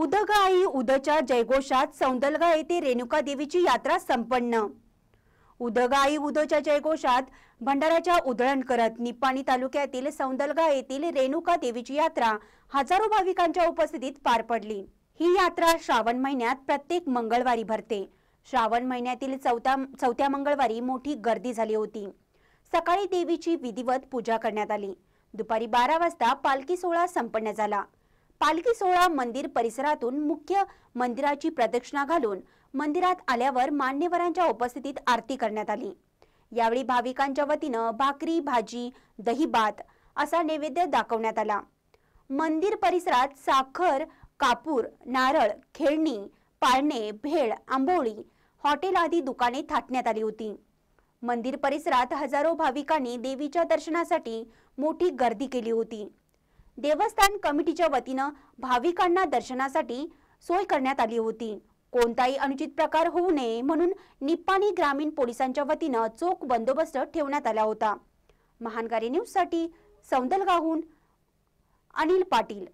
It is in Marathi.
उदग आई उदच्या जयघोषात सौंदलगा येथे रेणुका देवीची यात्रा संपन्न उदगाई उदच्या जयघोषात भंडाऱ्याच्या उधळण करत निपाणी तालुक्यातील सौंदलगा येथील रेणुका देवीची यात्रा हजारो भाविकांच्या उपस्थितीत पार पडली ही यात्रा श्रावण महिन्यात प्रत्येक मंगळवारी भरते श्रावण महिन्यातील चौथा चौथ्या मंगळवारी मोठी गर्दी झाली होती सकाळी देवीची विधिवत पूजा करण्यात आली दुपारी बारा वाजता पालखी सोहळा संपन्न झाला पालखी सोहळा मंदिर परिसरातून मुख्य मंदिराची प्रदक्षिणा घालून मंदिरात आल्यावर मान्यवरांच्या उपस्थितीत आरती करण्यात आली यावेळी भाविकांच्या वतीनं भाकरी भाजी दही भात असा नैवेद्य दाखवण्यात आला मंदिर परिसरात साखर कापूर नारळ खेळणी पाळणे भेळ आंबोळी हॉटेल आदी दुकाने थाटण्यात आली होती मंदिर परिसरात हजारो भाविकांनी देवीच्या दर्शनासाठी मोठी गर्दी केली होती देवस्थान कमिटीच्या वतीनं भाविकांना दर्शनासाठी सोय करण्यात आली होती कोणताही अनुचित प्रकार होऊ नये म्हणून निप्पाणी ग्रामीण पोलिसांच्या वतीनं चोख बंदोबस्त ठेवण्यात आला होता महानकारी न्यूजसाठी सौंदलगाहून अनिल पाटील